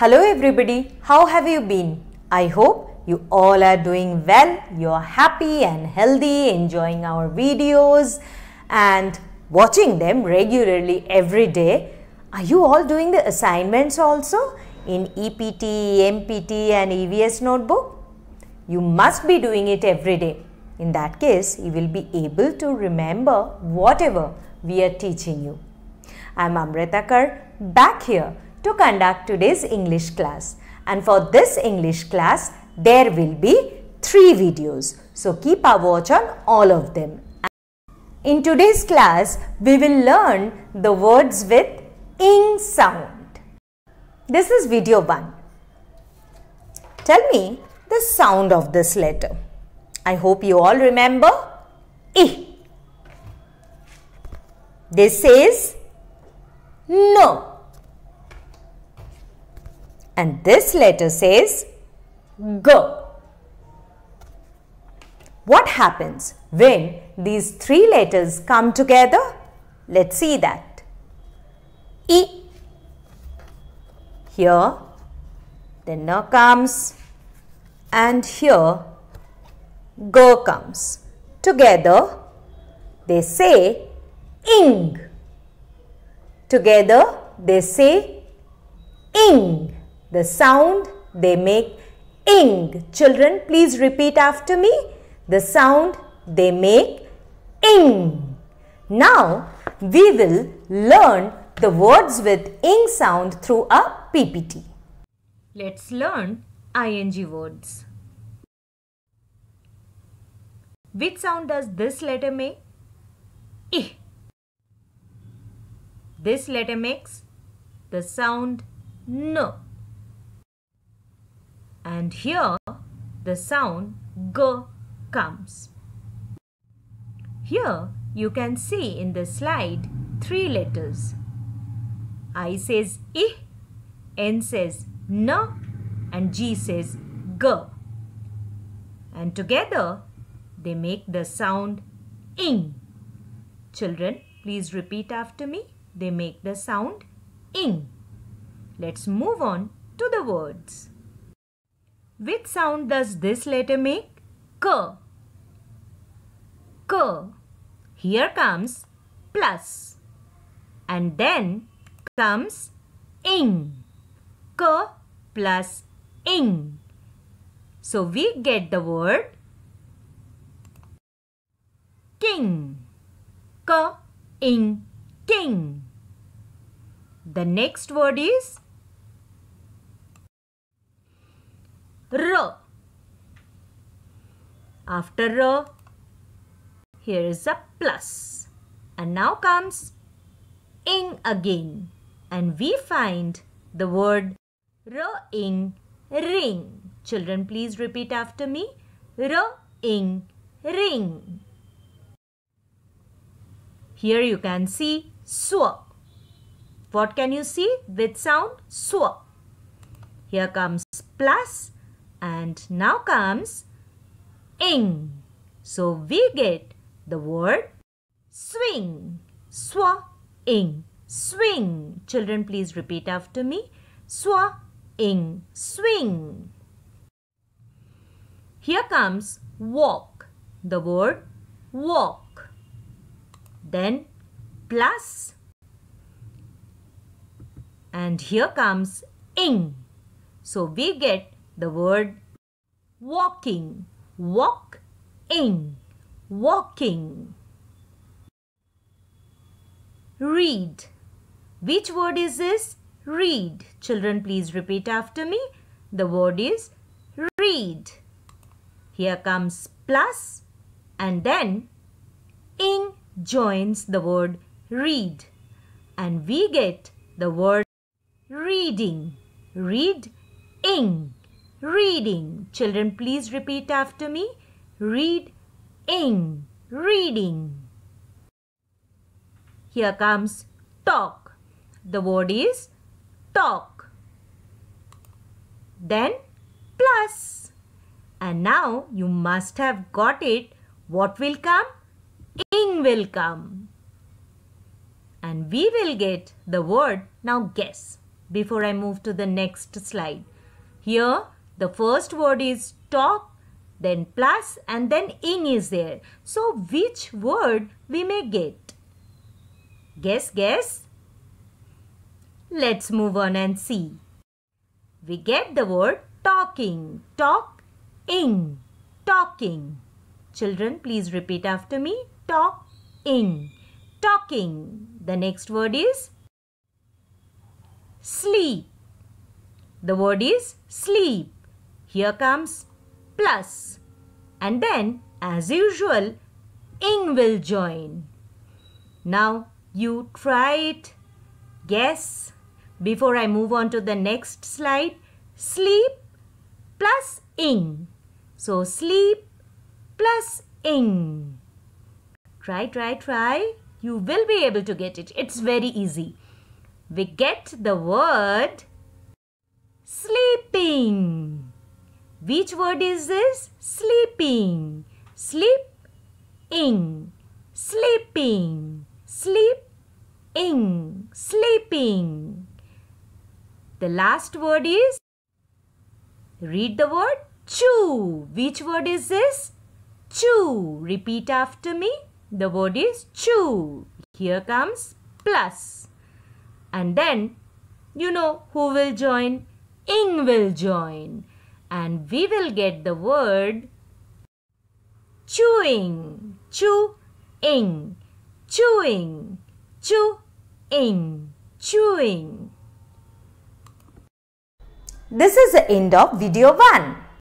Hello everybody, how have you been? I hope you all are doing well, you're happy and healthy, enjoying our videos and watching them regularly every day. Are you all doing the assignments also in EPT, MPT and EVS notebook? You must be doing it every day. In that case, you will be able to remember whatever we are teaching you. I'm Amrita Kar, back here to conduct today's English class. And for this English class, there will be three videos. So keep a watch on all of them. In today's class, we will learn the words with ing sound. This is video 1. Tell me the sound of this letter. I hope you all remember I. This is no and this letter says go. What happens when these three letters come together? Let's see that. E. Here, then comes and here go comes. Together, they say ing. Together, they say ing. The sound they make ing. Children, please repeat after me. The sound they make ing. Now, we will learn the words with ing sound through a PPT. Let's learn ing words. Which sound does this letter make? I. This letter makes the sound no and here the sound g comes. Here you can see in the slide three letters. I says I, N says N and G says G. And together they make the sound ing. Children, please repeat after me. They make the sound ing. Let's move on to the words. Which sound does this letter make? K. K. Here comes plus. And then comes ing. K plus ing. So we get the word king. K, ing, king. The next word is R. After R, here is a plus. And now comes ing again. And we find the word R-ing, ring. Children, please repeat after me. R-ing, ring. Here you can see su. What can you see with sound? su? Here comes plus and now comes ing. So we get the word swing. Swa-ing. Swing. Children, please repeat after me. Swa-ing. Swing. Here comes walk. The word walk. Then plus. And here comes ing. So we get the word walking, walk in, walking. Read. Which word is this? Read. Children, please repeat after me. The word is read. Here comes plus and then ing joins the word read and we get the word reading. Read ing reading. Children, please repeat after me. Read ing, reading. Here comes talk. The word is talk. Then plus. And now you must have got it. What will come? Ing will come. And we will get the word. Now guess. Before I move to the next slide. Here the first word is top, then plus and then ing is there. So which word we may get? Guess, guess. Let's move on and see. We get the word talking. Talk, ing, talking. Children, please repeat after me. Talk, ing, talking. The next word is sleep. The word is sleep. Here comes And then, as usual, ing will join. Now, you try it. Guess. Before I move on to the next slide, sleep plus ing. So, sleep plus ing. Try, try, try. You will be able to get it. It's very easy. We get the word sleeping. Which word is this? Sleeping. Sleep-ing. Sleeping. Sleep-ing. Sleeping. The last word is, read the word chew. Which word is this? Chew. Repeat after me. The word is chew. Here comes plus. And then, you know who will join? Ing will join and we will get the word chewing, chewing, chewing, chewing, chewing. This is the end of video 1.